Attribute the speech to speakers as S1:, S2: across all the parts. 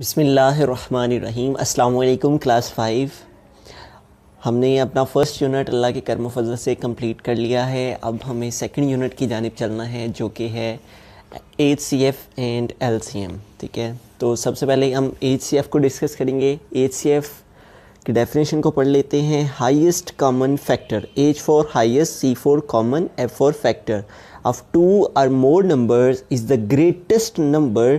S1: बसमीम् अल्लाम class five हमने अपना फ़र्स्ट यूनिट अल्लाह के कर्म फजल से कंप्लीट कर लिया है अब हमें सेकंड यूनिट की जानब चलना है जो कि है H C F and L C M ठीक है तो सबसे पहले हम एच सी एफ़ को डिस्कस करेंगे एच सी एफ़ की डेफिनेशन को पढ़ लेते हैं highest common factor H for highest C for common F for factor of two or more numbers is the greatest number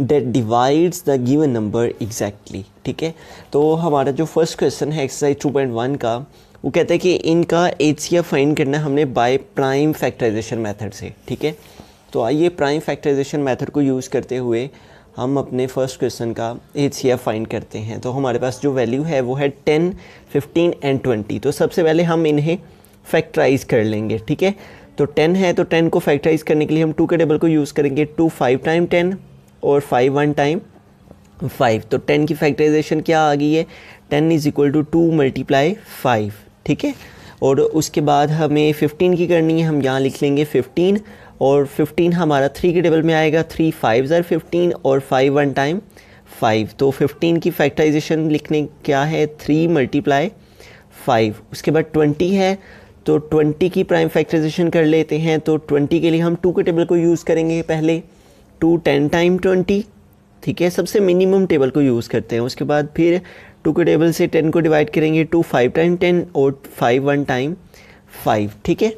S1: that divides the given number exactly ठीक है तो हमारा जो फर्स्ट क्वेश्चन है एक्सरसाइज टू पॉइंट वन का वो कहता है कि इनका एच सी एफ फाइंड करना हमने बाय प्राइम फैक्टराइजेशन मेथड से ठीक है तो आइए प्राइम फैक्टराइजेशन मेथड को यूज़ करते हुए हम अपने फर्स्ट क्वेश्चन का एच सी एफ फाइंड करते हैं तो हमारे पास जो वैल्यू है वो है टेन फिफ्टीन एंड ट्वेंटी तो सबसे पहले हम इन्हें फैक्टराइज कर लेंगे ठीक है तो टेन है तो टेन को फैक्टराइज करने के लिए हम टू के टेबल को यूज़ करेंगे टू फाइव टाइम टेन और फाइव वन टाइम फाइव तो टेन की फैक्टराइजेशन क्या आ गई है ten is equal to two multiply five ठीक है और उसके बाद हमें फिफ्टीन की करनी है हम यहाँ लिख लेंगे फिफ्टीन और फिफ्टीन हमारा थ्री के टेबल में आएगा थ्री फाइव ज़र फिफ्टीन और फाइव वन टाइम फाइव तो फिफ्टीन की फैक्टराइजेशन लिखने क्या है थ्री मल्टीप्लाई फाइव उसके बाद ट्वेंटी है तो ट्वेंटी की प्राइम फैक्टराइजेशन कर लेते हैं तो ट्वेंटी के लिए हम टू के टेबल को यूज़ करेंगे पहले टू टेन टाइम ट्वेंटी ठीक है सबसे मिनिमम टेबल को यूज़ करते हैं उसके बाद फिर टू के टेबल से टेन को डिवाइड करेंगे टू फाइव टाइम टेन और फाइव वन टाइम फाइव ठीक है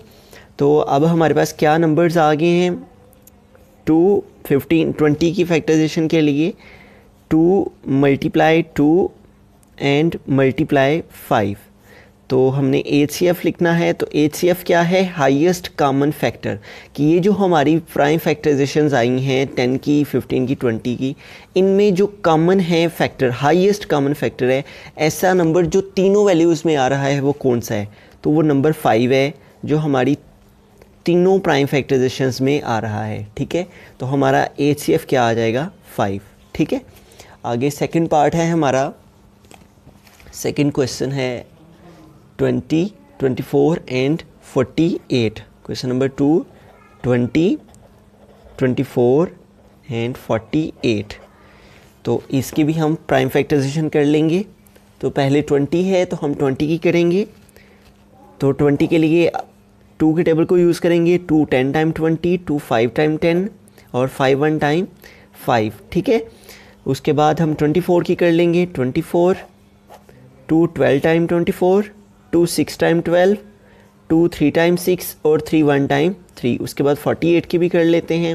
S1: तो अब हमारे पास क्या नंबर्स आ गए हैं टू फिफ्टीन ट्वेंटी की फैक्टराइजेशन के लिए two multiply two and multiply five तो हमने एच लिखना है तो एच क्या है हाईएस्ट कॉमन फैक्टर कि ये जो हमारी प्राइम फैक्टराइजेशन आई हैं टेन की फिफ्टीन की ट्वेंटी की इनमें जो कॉमन है फैक्टर हाईएस्ट कॉमन फैक्टर है ऐसा नंबर जो तीनों वैल्यूज़ में आ रहा है वो कौन सा है तो वो नंबर फाइव है जो हमारी तीनों प्राइम फैक्टराइजेशन में आ रहा है ठीक है तो हमारा एच क्या आ जाएगा फाइव ठीक है आगे सेकेंड पार्ट है हमारा सेकेंड क्वेश्चन है twenty twenty four and forty eight question number two twenty twenty four and forty eight तो इसकी भी हम प्राइम फैक्टराइजेशन कर लेंगे तो पहले ट्वेंटी है तो हम ट्वेंटी की करेंगे तो ट्वेंटी के लिए टू के टेबल को यूज़ करेंगे two ten time twenty two five time ten और फाइव वन टाइम फाइव ठीक है उसके बाद हम ट्वेंटी फोर की कर लेंगे twenty four two twelve time twenty four two six time twelve two three time six और थ्री वन टाइम थ्री उसके बाद फोर्टी एट की भी कर लेते हैं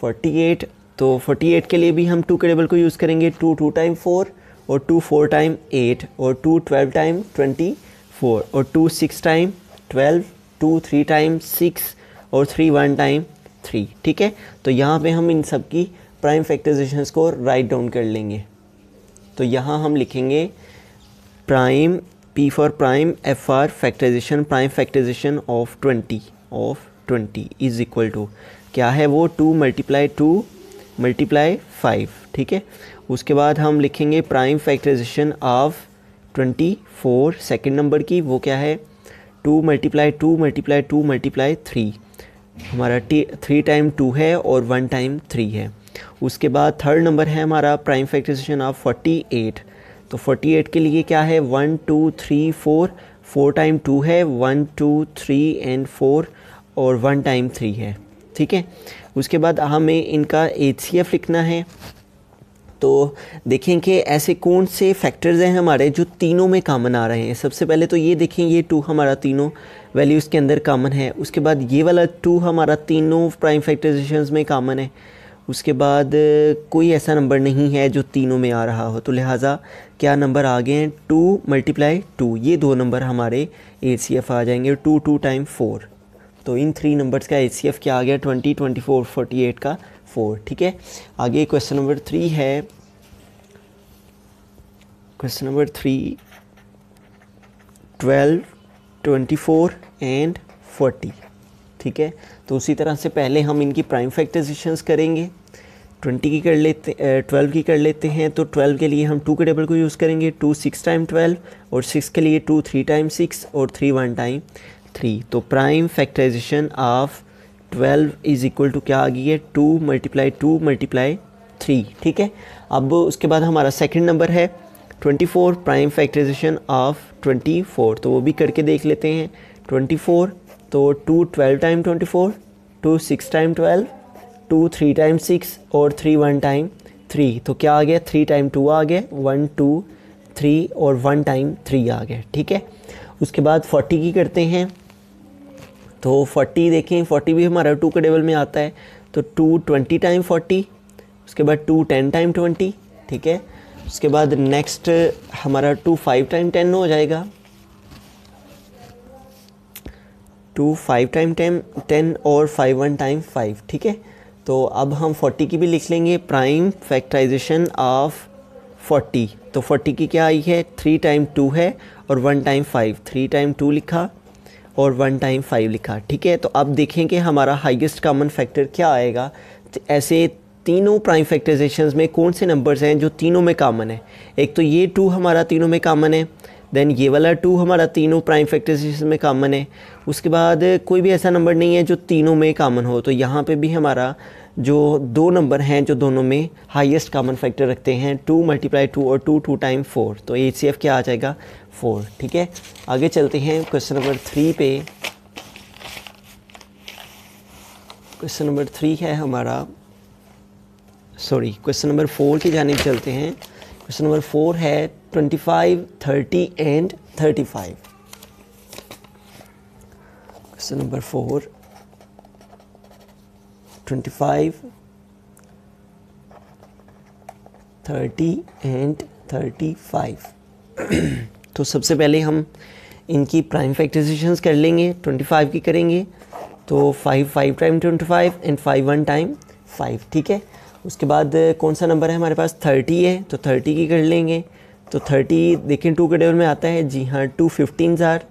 S1: फोर्टी एट तो फोर्टी एट के लिए भी हम टू के टेबल को यूज़ करेंगे टू टू टाइम फोर और टू फोर टाइम एट और two twelve time twenty four और two six time twelve two three time six और थ्री वन टाइम थ्री ठीक है तो यहाँ पे हम इन सब की प्राइम फैक्टराइजेशन को राइट डाउन कर लेंगे तो यहाँ हम लिखेंगे prime P for prime FR factorization prime factorization of 20 of 20 is equal to क्या है वो two multiply two multiply five ठीक है उसके बाद हम लिखेंगे prime factorization of twenty four second number की वो क्या है two multiply two multiply two multiply three हमारा थ्री टाइम टू है और वन टाइम थ्री है उसके बाद थर्ड नंबर है हमारा prime factorization of forty eight तो 48 के लिए क्या है one two three four four time two है one two three and four और वन टाइम थ्री है ठीक है उसके बाद हमें इनका एच लिखना है तो देखें कि ऐसे कौन से फैक्टर्स हैं हमारे जो तीनों में कामन आ रहे हैं सबसे पहले तो ये देखें ये टू हमारा तीनों वैल्यूज़ के अंदर कामन है उसके बाद ये वाला टू हमारा तीनों प्राइम फैक्टराइजेशन में कामन है उसके बाद कोई ऐसा नंबर नहीं है जो तीनों में आ रहा हो तो लिहाजा क्या नंबर आ गए हैं टू मल्टीप्लाई टू ये दो नंबर हमारे ए सी एफ आ जाएंगे टू टू टाइम फोर तो इन थ्री नंबर्स का ए सी एफ क्या आ गया twenty twenty four forty eight का फोर ठीक है आगे क्वेश्चन नंबर थ्री है question number three twelve twenty four and forty ठीक है तो उसी तरह से पहले हम इनकी प्राइम फैक्टराइजेशंस करेंगे ट्वेंटी की कर लेते ट्वेल्व की कर लेते हैं तो ट्वेल्व के लिए हम टू के टेबल को यूज़ करेंगे टू सिक्स टाइम ट्वेल्व और सिक्स के लिए टू थ्री टाइम सिक्स और थ्री वन टाइम थ्री तो prime factorization of twelve is equal to क्या आ गई है two multiply two multiply three ठीक है अब उसके बाद हमारा सेकेंड नंबर है twenty four prime factorization of twenty four तो वो भी करके देख लेते हैं ट्वेंटी फोर तो two twelve time twenty four two six time twelve two three time six और थ्री वन टाइम थ्री तो क्या आ गया थ्री टाइम टू आ गया वन टू थ्री और वन टाइम थ्री आ गया ठीक है उसके बाद फोर्टी की करते हैं तो फोर्टी देखें फोर्टी भी हमारा टू के टेबल में आता है तो टू ट्वेंटी टाइम फोर्टी उसके बाद टू टेन टाइम ट्वेंटी ठीक है उसके बाद नेक्स्ट हमारा टू फाइव टाइम टेन हो जाएगा two five time ten ten और फाइव वन टाइम फाइव ठीक है तो अब हम फोर्टी की भी लिख लेंगे प्राइम फैक्टराइजेशन ऑफ फोर्टी तो फोर्टी की क्या आई है थ्री टाइम टू है और one time five three time two लिखा और वन टाइम फाइव लिखा ठीक है तो अब देखें कि हमारा हाइएस्ट कामन फैक्टर क्या आएगा तो ऐसे तीनों प्राइम फैक्टराइजेशन में कौन से नंबर्स हैं जो तीनों में कामन है एक तो ये टू हमारा तीनों में कामन है देन ये वाला टू हमारा तीनों प्राइम फैक्टराइजेशन में कामन है उसके बाद कोई भी ऐसा नंबर नहीं है जो तीनों में कामन हो तो यहाँ पे भी हमारा जो दो नंबर हैं जो दोनों में हाईएस्ट कामन फैक्टर रखते हैं टू मल्टीप्लाई टू और टू टू टाइम फोर तो ए सी एफ क्या आ जाएगा फोर ठीक है आगे चलते हैं क्वेश्चन नंबर थ्री पे क्वेश्चन नंबर थ्री है हमारा सॉरी क्वेश्चन नंबर फोर की जाने चलते हैं क्वेश्चन नंबर फोर है twenty five thirty and thirty five question number four twenty five thirty and thirty five तो सबसे पहले हम इनकी प्राइम फैक्टराइजेशंस कर लेंगे ट्वेंटी फाइव की करेंगे तो five five time twenty five and five one time five ठीक है उसके बाद कौन सा नंबर है हमारे पास थर्टी है तो थर्टी की कर लेंगे तो थर्टी देखें टू के टेबल में आता है जी हाँ टू फिफ्टीन ज़ार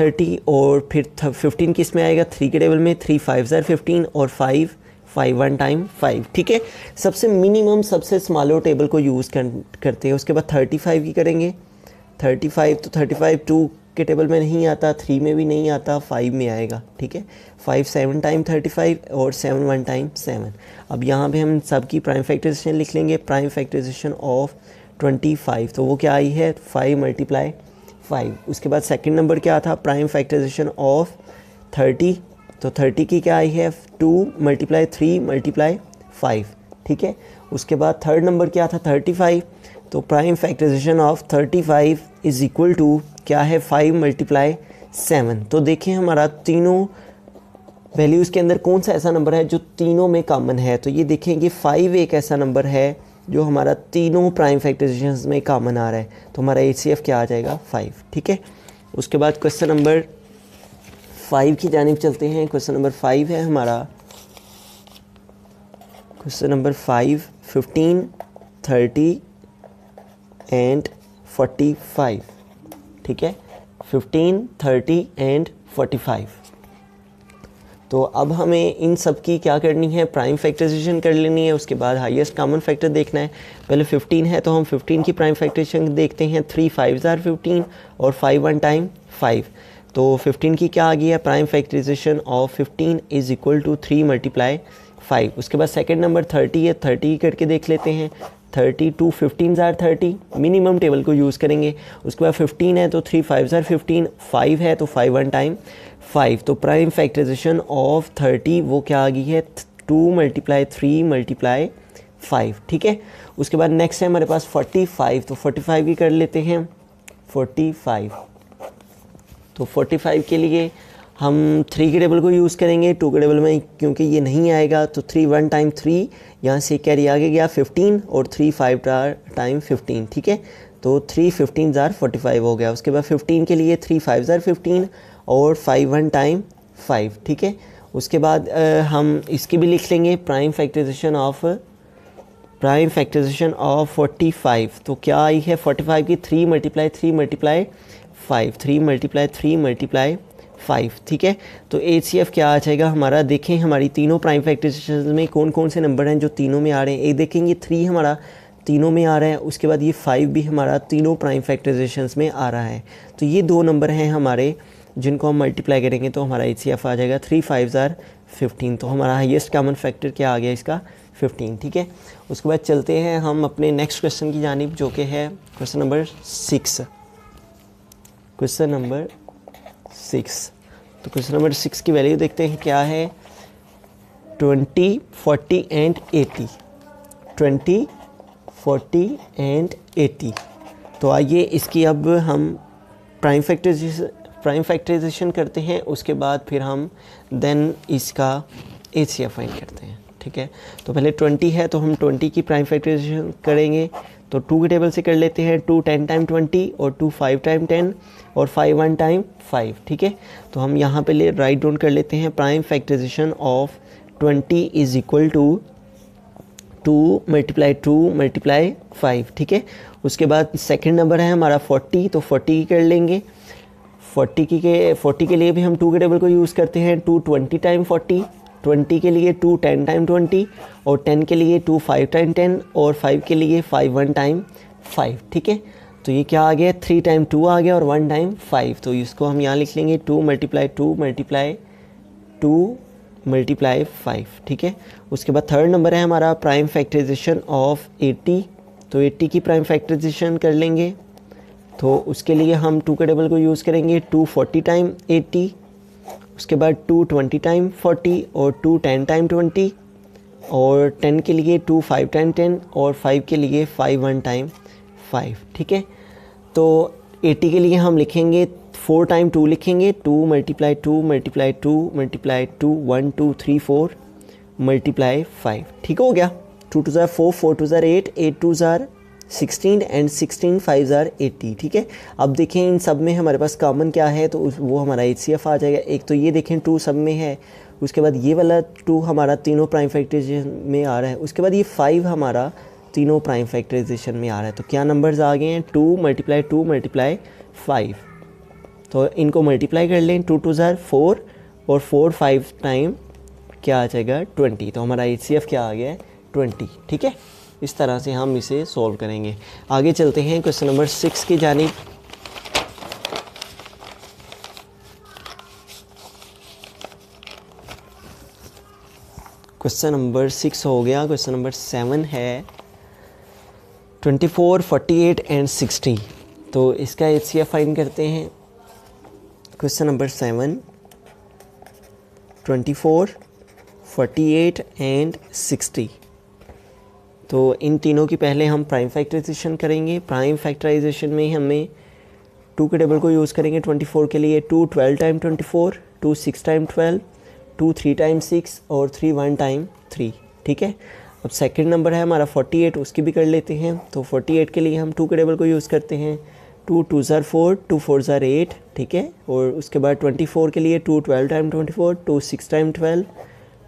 S1: थर्टी और फिर फिफ्टीन किस में आएगा थ्री के टेबल में थ्री फाइव जर फिफ्टीन और five five one time five ठीक है सबसे मिनिमम सबसे स्मॉलर टेबल को यूज़ कर, करते हैं उसके बाद थर्टी फाइव की करेंगे थर्टी फाइव तो थर्टी फाइव टू के टेबल में नहीं आता थ्री में भी नहीं आता फाइव में आएगा ठीक है five seven time thirty five और सेवन वन टाइम सेवन अब यहाँ पे हम सबकी प्राइम फैक्टराइजेशन लिख लेंगे prime factorization of twenty five तो वो क्या आई है फाइव मल्टीप्लाई फाइव उसके बाद सेकंड नंबर क्या था प्राइम फैक्टराइजेशन ऑफ थर्टी तो थर्टी की क्या आई है two multiply three multiply five ठीक है उसके बाद थर्ड नंबर क्या था थर्टी फाइव तो prime factorization of thirty five is equal to क्या है फाइव मल्टीप्लाई सेवन तो देखें हमारा तीनों वैल्यूज़ के अंदर कौन सा ऐसा नंबर है जो तीनों में कॉमन है तो ये देखें कि फाइव एक ऐसा नंबर है जो हमारा तीनों प्राइम फैक्टराइजेशन में कामन आ रहा है तो हमारा ए क्या आ जाएगा फाइव ठीक है उसके बाद क्वेश्चन नंबर फाइव की जानब चलते हैं क्वेश्चन नंबर फाइव है हमारा question number five fifteen thirty and forty five ठीक है fifteen thirty and forty five तो अब हमें इन सब की क्या करनी है प्राइम फैक्टराइजेशन कर लेनी है उसके बाद हाईएस्ट कॉमन फैक्टर देखना है पहले 15 है तो हम 15 की प्राइम फैक्टराइजेशन देखते हैं थ्री फाइव आर फिफ्टीन और फाइव वन टाइम फाइव तो 15 की क्या आ गई है prime factorization of 15 is equal to three multiply five उसके बाद सेकेंड नंबर थर्टी है थर्टी करके देख लेते हैं थर्टी टू फिफ्टीन ज़ार थर्टी मिनिमम टेबल को यूज़ करेंगे उसके बाद फिफ्टीन है तो थ्री फाइव ज़ार फिफ्टीन फाइव है तो फाइव वन टाइम फाइव तो प्राइम फैक्टराइजेशन ऑफ थर्टी वो क्या आ गई है two multiply three multiply five ठीक है उसके बाद नेक्स्ट है हमारे पास फोर्टी फाइव तो फोर्टी फाइव भी कर लेते हैं फोर्टी फाइव तो फोर्टी फाइव के लिए हम थ्री के टेबल को यूज़ करेंगे टू के टेबल में क्योंकि ये नहीं आएगा तो थ्री वन टाइम थ्री यहाँ से कैरी आगे गया फिफ्टीन और थ्री फाइव टाइम फिफ्टीन ठीक है तो थ्री फिफ्टीन ज़ार फोर्टी फाइव हो गया उसके बाद फिफ्टीन के लिए थ्री फाइव ज़ार फिफ्टीन और फाइव वन टाइम फाइव ठीक है उसके बाद आ, हम इसकी भी लिख लेंगे prime factorization of prime factorization of forty five तो क्या आई है फोर्टी फाइव की three multiply three multiply five three multiply three multiply five ठीक है तो एच सी एफ क्या आ जाएगा हमारा देखें हमारी तीनों प्राइम फैक्टराइजेशन में कौन कौन से नंबर हैं जो तीनों में आ रहे हैं एक देखें ये थ्री हमारा तीनों में आ रहा है उसके बाद ये फाइव भी हमारा तीनों प्राइम फैक्टराइजेशन में आ रहा है तो ये दो नंबर हैं हमारे जिनको हम मल्टीप्लाई करेंगे तो हमारा एच सी एफ आ जाएगा थ्री फाइव ज़ार फिफ्टीन तो हमारा हाइएस्ट कॉमन फैक्टर क्या आ गया इसका फिफ्टीन ठीक है उसके बाद चलते हैं हम अपने नेक्स्ट क्वेश्चन की जानब जो कि है question number six question number six तो क्वेश्चन नंबर सिक्स की वैल्यू देखते हैं क्या है twenty forty and eighty twenty forty and eighty तो आइए इसकी अब हम प्राइम फैक्टराइजेशन प्राइम फैक्टराइजेशन करते हैं उसके बाद फिर हम देन इसका ए सी एफ फाइन करते हैं ठीक है तो पहले ट्वेंटी है तो हम ट्वेंटी की प्राइम फैक्टराइजेशन करेंगे तो टू के टेबल से कर लेते हैं टू टेन टाइम ट्वेंटी और टू फाइव टाइम टेन और फाइव वन टाइम फाइव ठीक है तो हम यहाँ पे ले राइट डाउन कर लेते हैं prime factorization of twenty is equal to two multiply two multiply five ठीक है उसके बाद सेकंड नंबर है हमारा फोर्टी तो फोर्टी की कर लेंगे फोर्टी की के फोर्टी के लिए भी हम टू के टेबल को यूज़ करते हैं two twenty time forty twenty के लिए टू टेन टाइम ट्वेंटी और टेन के लिए टू फाइव टाइम टेन और फाइव के लिए फाइव वन टाइम फाइव ठीक है तो ये क्या आ गया थ्री टाइम टू आ गया और वन टाइम फाइव तो इसको हम यहाँ लिख लेंगे two multiply two multiply two multiply five ठीक है उसके बाद थर्ड नंबर है हमारा प्राइम फैक्टराइजेशन ऑफ एटी तो एट्टी की प्राइम फैक्टराइजेशन कर लेंगे तो उसके लिए हम टू के टेबल को यूज़ करेंगे टू फोर्टी टाइम एट्टी उसके बाद टू ट्वेंटी टाइम फोर्टी और टू टेन टाइम ट्वेंटी और टेन के लिए टू फाइव टाइम टेन और फाइव के लिए फाइव वन टाइम फाइव ठीक है तो एटी के लिए हम लिखेंगे फोर टाइम टू लिखेंगे two multiply two multiply two multiply two one two three four multiply five ठीक हो गया टू टू ज़ार फोर फोर टू ज़ार एट एट टू ज़ार सिक्सटीन एंड सिक्सटीन फाइव ज़ार एट्टी ठीक है अब देखें इन सब में हमारे पास कॉमन क्या है तो वो हमारा एच सी एफ आ जाएगा एक तो ये देखें टू सब में है उसके बाद ये वाला टू हमारा तीनों प्राइम फैक्टर्स में आ रहा है उसके बाद ये फाइव हमारा तीनों प्राइम फैक्टराइजेशन में आ रहा है तो क्या नंबर्स आ गए हैं two multiply two multiply five तो इनको मल्टीप्लाई कर लें टू टू ज़ार फोर और फोर फाइव टाइम क्या आ जाएगा ट्वेंटी तो हमारा एच क्या आ गया है ट्वेंटी ठीक है इस तरह से हम इसे सॉल्व करेंगे आगे चलते हैं क्वेश्चन नंबर सिक्स की जानी क्वेश्चन नंबर सिक्स हो गया क्वेश्चन नंबर सेवन है twenty four forty eight and sixty तो इसका एच सी एफ करते हैं question number seven twenty four forty eight and sixty तो इन तीनों की पहले हम प्राइम फैक्टराइजेशन करेंगे प्राइम फैक्टराइजेशन में हमें टू के डबल को यूज़ करेंगे ट्वेंटी फोर के लिए two twelve time twenty four two six time twelve two three time six और थ्री वन टाइम थ्री ठीक है अब सेकंड नंबर है हमारा 48 उसकी भी कर लेते हैं तो 48 के लिए हम टू के टेबल को यूज़ करते हैं टू टू ज़ार फोर टू फोर ज़ार एट ठीक है और उसके बाद 24 के लिए two twelve time 24 two six time twelve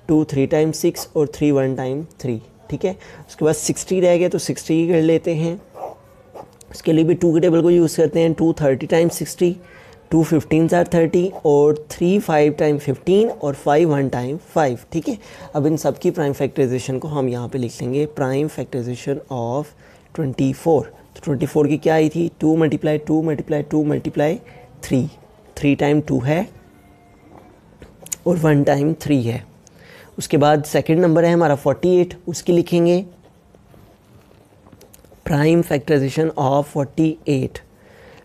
S1: two three time six और थ्री वन टाइम थ्री ठीक है उसके बाद 60 रह गया तो 60 कर लेते हैं उसके लिए भी टू के टेबल को यूज़ करते हैं two thirty time sixty two fifteen are thirty और थ्री फाइव टाइम फिफ्टीन और फाइव वन टाइम फाइव ठीक है अब इन सब की प्राइम फैक्टराइजेशन को हम यहाँ पे लिख लेंगे prime factorization of twenty four तो ट्वेंटी फोर की क्या आई थी two multiply two multiply two multiply three three time two है और वन टाइम थ्री है उसके बाद सेकेंड नंबर है हमारा फोर्टी एट उसकी लिखेंगे prime factorization of forty eight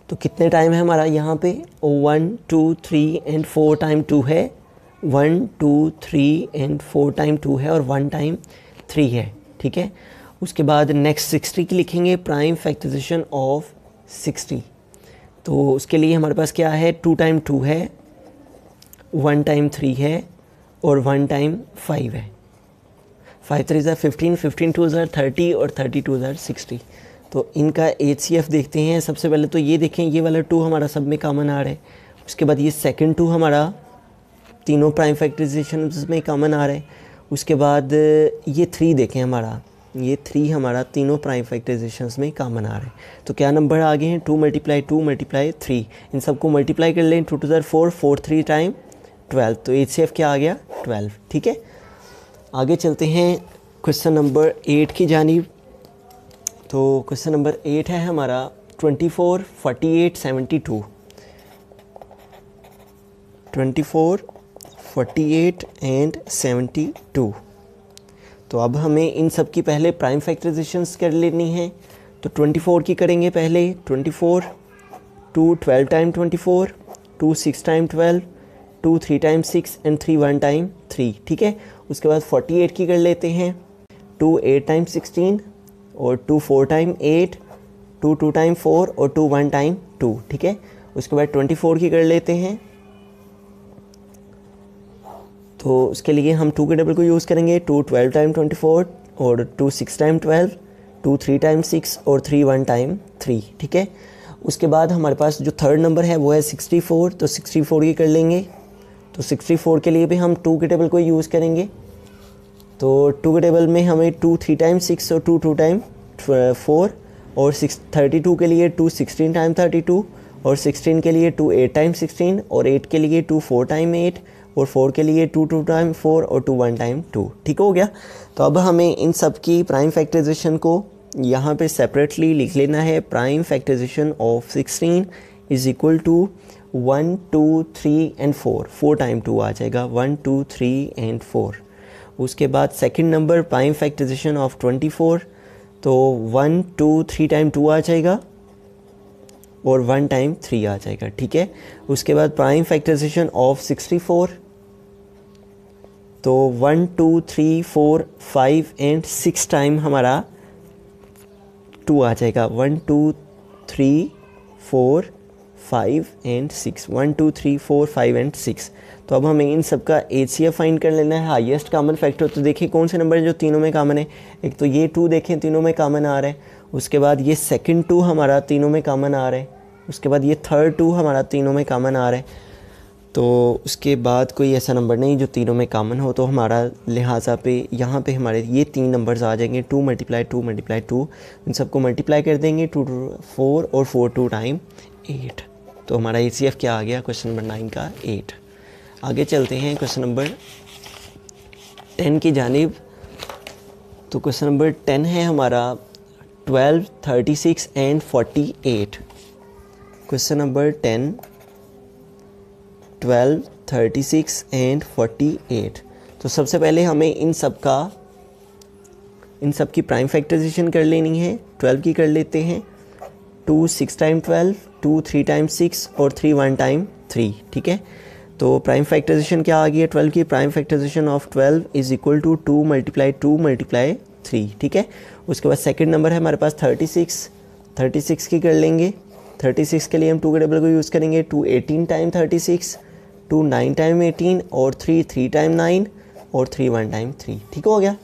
S1: तो कितने टाइम है हमारा यहाँ पे one two three and four time two है one two three and four time two है और वन टाइम थ्री है ठीक है उसके बाद नेक्स्ट सिक्सटी की लिखेंगे प्राइम फैक्टराइजेशन ऑफ सिक्सटी तो उसके लिए हमारे पास क्या है टू टाइम टू है वन टाइम थ्री है और वन टाइम फाइव है फाइव थ्री ज़ार फिफ्टीन फिफ्टीन टू ज़ार थर्टी और थर्टी टू ज़ार सिक्सटी तो इनका एच देखते हैं सबसे पहले तो ये देखें ये वाला टू हमारा सब में कामन आ रहा है उसके बाद ये सेकंड टू हमारा तीनों प्राइम फैक्ट्राइजेशन में कामन आ रहा है उसके बाद ये थ्री देखें हमारा ये थ्री हमारा तीनों प्राइम फैक्ट्राइजेशन में कामन आ रहा है तो क्या नंबर आ गए हैं two multiply two multiply three इन सबको मल्टीप्लाई कर लें टू टू ज़र four four three time twelve तो एच सी एफ क्या आ गया ट्वेल्व ठीक है आगे चलते हैं क्वेश्चन नंबर एट की जानी तो क्वेश्चन नंबर एट है हमारा twenty four forty eight seventy two twenty four forty eight and seventy two तो अब हमें इन सब की पहले प्राइम फैक्ट्राइजेशन कर लेनी है तो ट्वेंटी फोर की करेंगे पहले twenty four two twelve time twenty four two six time twelve two three time six and three one time three ठीक है उसके बाद फोर्टी एट की कर लेते हैं टू एट टाइम सिक्सटीन और two four time eight two two time four और टू वन टाइम टू ठीक है उसके बाद ट्वेंटी फोर की कर लेते हैं तो उसके लिए हम टू के डबल को यूज़ करेंगे two twelve time twenty four और two six time twelve two three time six और थ्री वन टाइम थ्री ठीक है उसके बाद हमारे पास जो थर्ड नंबर है वो है सिक्सटी फोर तो सिक्सटी फोर की कर लेंगे तो सिक्सटी फोर के लिए भी हम टू के टेबल को यूज़ करेंगे तो टू के टेबल में हमें टू थ्री टाइम सिक्स और टू टू टाइम फोर और सिक्स थर्टी टू के लिए two sixteen time thirty two और सिक्सटीन के लिए टू एट टाइम सिक्सटीन और एट के लिए टू फोर टाइम एट और फोर के लिए टू टू टाइम फोर और टू वन टाइम टू ठीक हो गया तो अब हमें इन सब की प्राइम फैक्टराइजेशन को यहाँ पे सेपरेटली लिख लेना है prime factorization of sixteen is equal to one two three and four four time two आ जाएगा one two three and four उसके बाद second number prime factorization of 24 तो one two three time two आ जाएगा और वन टाइम थ्री आ जाएगा ठीक है उसके बाद प्राइम फैक्टराइजेशन ऑफ 64 तो one two three four five and six time हमारा टू आ जाएगा one two three four five and six one two three four five and six तो अब हमें इन सब का एच सी एफ फाइंड कर लेना है हाइएस्ट कामन फैक्टर तो देखिए कौन से नंबर हैं जो तीनों में कामन है एक तो ये टू देखें तीनों में कामन आ रहा है उसके बाद ये सेकेंड टू हमारा तीनों में कामन आ रहा है उसके बाद ये थर्ड टू हमारा तीनों में कामन आ रहा है तो उसके बाद कोई ऐसा नंबर नहीं जो तीनों में कामन हो तो हमारा लिहाजा पे यहाँ पे हमारे ये तीन नंबर्स आ जाएंगे two multiply two multiply two इन सबको मल्टीप्लाई कर देंगे टू टू फोर और फोर टू टाइम एट तो हमारा ए क्या आ गया क्वेश्चन नंबर नाइन का एट आगे चलते हैं क्वेश्चन नंबर टेन की जानब तो क्वेश्चन नंबर टेन है हमारा twelve thirty six and forty eight question number ten twelve thirty six and forty eight तो सबसे पहले हमें इन सब का इन सब की प्राइम फैक्टराइजेशन कर लेनी है ट्वेल्व की कर लेते हैं two six time twelve two three time six और थ्री वन टाइम थ्री ठीक है तो प्राइम फैक्टराइजेशन क्या आ गई है ट्वेल्व की prime factorization of twelve is equal to two multiply two multiply three ठीक है उसके बाद सेकेंड नंबर है हमारे पास थर्टी सिक्स थर्टी सिक्स की कर लेंगे थर्टी सिक्स के लिए हम टू के डबल को यूज़ करेंगे two eighteen time thirty six two nine time eighteen और थ्री थ्री टाइम नाइन और थ्री वन टाइम थ्री ठीक हो गया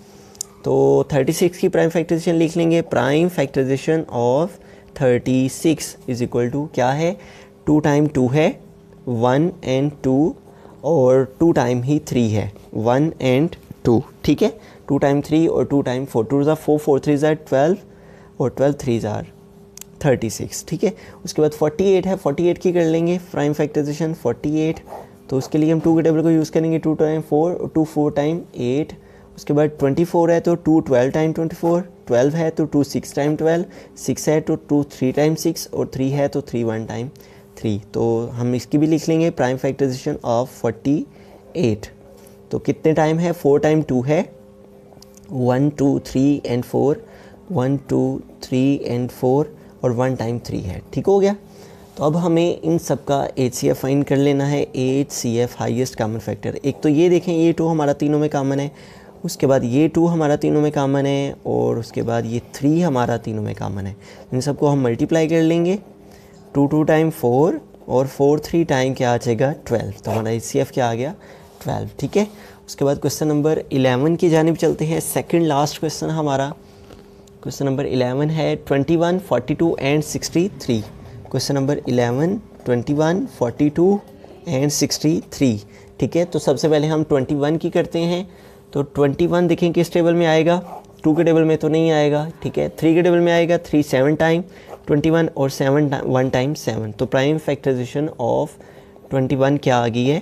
S1: तो थर्टी सिक्स की प्राइम फैक्टराइजेशन लिख लेंगे prime factorization of thirty six is equal to क्या है टू टाइम टू है वन एंड टू और टू टाइम ही थ्री है वन एंड टू ठीक है टू टाइम थ्री और टू टाइम फोर टू ज़ार फोर फोर थ्री ज़ार ट्वेल्व और ट्वेल्व थ्री ज़ार थर्टी सिक्स ठीक है उसके बाद फोर्टी एट है फोर्टी एट की कर लेंगे प्राइम फैक्टराइजेशन फोर्टी एट तो उसके लिए हम टू के टेबल को यूज़ करेंगे टू टाइम फोर और टू फोर टाइम एट उसके बाद ट्वेंटी फोर है तो two twelve time twenty four twelve है तो two six time twelve six है तो टू थ्री टाइम सिक्स और थ्री है तो थ्री वन टाइम थ्री तो हम इसकी भी लिख लेंगे prime factorization of forty eight तो कितने टाइम है फोर टाइम टू है one two three and four one two three and four और वन टाइम थ्री है ठीक हो गया तो अब हमें इन सब का एच सी एफ फाइन कर लेना है H C F highest common factor एक तो ये देखें ये टू हमारा तीनों में कामन है उसके बाद ये टू हमारा तीनों में कामन है और उसके बाद ये थ्री हमारा तीनों में कामन है इन सबको हम मल्टीप्लाई कर लेंगे टू टू टाइम फोर और फोर थ्री टाइम क्या आ जाएगा ट्वेल्व तो हमारा ई क्या आ गया ट्वेल्व ठीक है उसके बाद क्वेश्चन नंबर इलेवन की जानब चलते हैं सेकेंड लास्ट क्वेश्चन हमारा क्वेश्चन नंबर इलेवन है twenty one forty two and sixty three question number eleven twenty one forty two and sixty three ठीक है तो सबसे पहले हम ट्वेंटी वन की करते हैं तो 21 देखें किस टेबल में आएगा टू के टेबल में तो नहीं आएगा ठीक है थ्री के टेबल में आएगा थ्री सेवन टाइम 21 और सेवन वन टाइम सेवन तो प्राइम फैक्टराइजेशन ऑफ 21 क्या आ गई है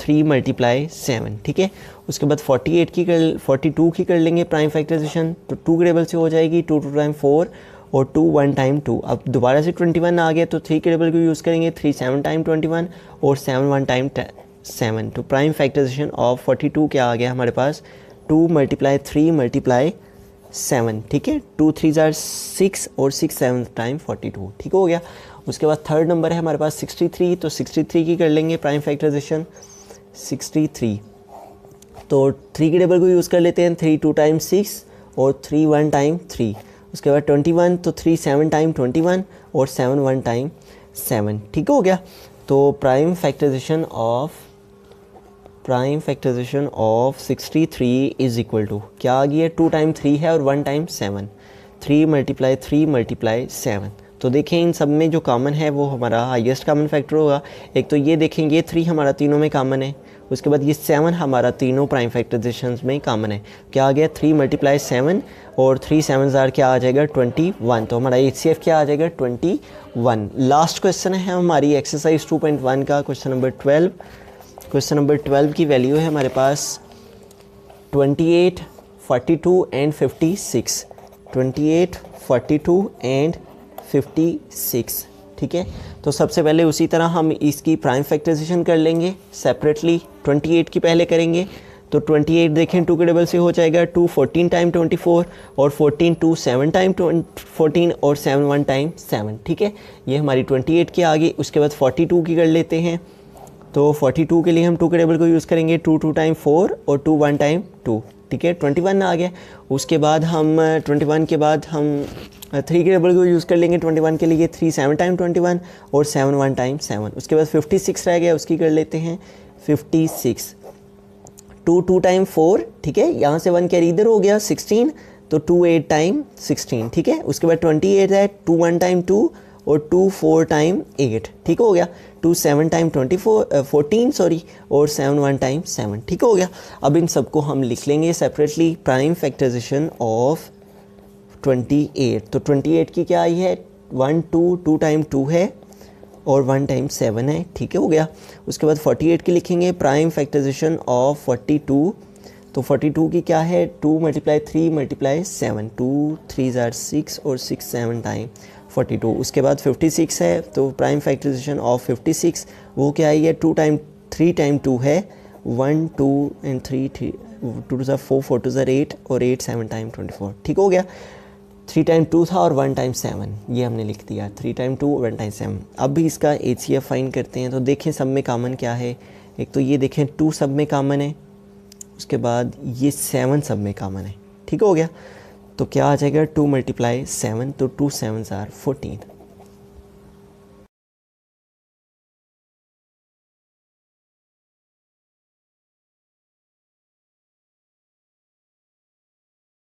S1: थ्री मल्टीप्लाई सेवन ठीक है उसके बाद 48 की कर 42 की कर लेंगे प्राइम फैक्टराइजेशन तो टू के टेबल से हो जाएगी टू टू टाइम फोर और टू वन टाइम टू अब दोबारा से 21 आ गया तो थ्री के टेबल को यूज़ करेंगे थ्री सेवन टाइम 21 और सेवन वन टाइम सेवन तो prime factorization of forty two क्या आ गया हमारे पास two multiply three multiply seven ठीक है टू थ्री ज़ार सिक्स और six seven time forty two ठीक हो गया उसके बाद थर्ड नंबर है हमारे पास सिक्सटी थ्री तो सिक्सटी थ्री की कर लेंगे प्राइम फैक्टराइजेशन सिक्सटी थ्री तो थ्री की डबल को यूज़ कर लेते हैं थ्री टू टाइम सिक्स और थ्री वन टाइम थ्री उसके बाद ट्वेंटी वन तो three seven time twenty one और सेवन वन टाइम सेवन ठीक हो गया तो prime factorization of prime factorization of 63 is equal to क्या आ गई है टू टाइम थ्री है और one time seven three multiply three multiply seven तो देखें इन सब में जो कॉमन है वो हमारा हाईएस्ट कामन फैक्टर होगा एक तो ये देखें ये थ्री हमारा तीनों में कॉमन है उसके बाद ये सेवन हमारा तीनों प्राइम फैक्टराइजेशन में कॉमन है क्या आ गया थ्री मल्टीप्लाई सेवन और थ्री सेवन ज़ार क्या आ जाएगा ट्वेंटी वन तो हमारा एच सी एफ क्या आ जाएगा ट्वेंटी वन लास्ट क्वेश्चन है हमारी एक्सरसाइज टू पॉइंट वन का question number twelve question number twelve की वैल्यू है हमारे पास twenty eight forty two and fifty six twenty eight forty two and fifty six ठीक है तो सबसे पहले उसी तरह हम इसकी प्राइम फैक्टराइजेशन कर लेंगे सेपरेटली ट्वेंटी एट की पहले करेंगे तो ट्वेंटी एट देखें टू के डबल से हो जाएगा two fourteen time twenty four और fourteen two seven time fourteen और सेवन वन टाइम सेवन ठीक है ये हमारी ट्वेंटी एट की आ गई उसके बाद फोर्टी टू की कर लेते हैं तो 42 के लिए हम टू के टेबल को यूज़ करेंगे टू टू टाइम फोर और टू वन टाइम टू ठीक है ट्वेंटी वन आ गया उसके बाद हम ट्वेंटी वन के बाद हम थ्री uh, के टेबल को यूज़ कर लेंगे ट्वेंटी वन के लिए three seven time twenty one और सेवन वन टाइम सेवन उसके बाद फिफ्टी सिक्स रह गया उसकी कर लेते हैं fifty six two two time four ठीक है यहाँ से वन कैरी इधर हो गया सिक्सटीन तो टू एट टाइम सिक्सटीन ठीक है उसके बाद ट्वेंटी एट है टू वन टाइम टू और टू फोर टाइम एट ठीक हो गया two seven time twenty four fourteen sorry और सेवन वन टाइम सेवन ठीक हो गया अब इन सबको हम लिख लेंगे separately prime factorization of twenty eight तो ट्वेंटी एट की क्या आई है one two two time two है और वन टाइम सेवन है ठीक है हो गया उसके बाद फोर्टी एट की लिखेंगे prime factorization of forty two तो फोर्टी टू की क्या है two multiply three multiply seven two three ज़ार सिक्स और सिक्स सेवन टाइम 42 उसके बाद 56 है तो प्राइम फैक्टराइजेशन ऑफ 56 वो क्या है ये two time three time two है one two and three three two two four four two जर एट और eight seven time twenty four ठीक हो गया थ्री टाइम टू था और वन टाइम सेवन ये हमने लिख दिया three time two one time seven अब भी इसका एच सी एफ फाइन करते हैं तो देखें सब में कामन क्या है एक तो ये देखें टू सब में कामन है उसके बाद ये सेवन सब में कामन है ठीक हो गया तो क्या आ जाएगा टू मल्टीप्लाई सेवन तो टू सेवन आर फोर्टीन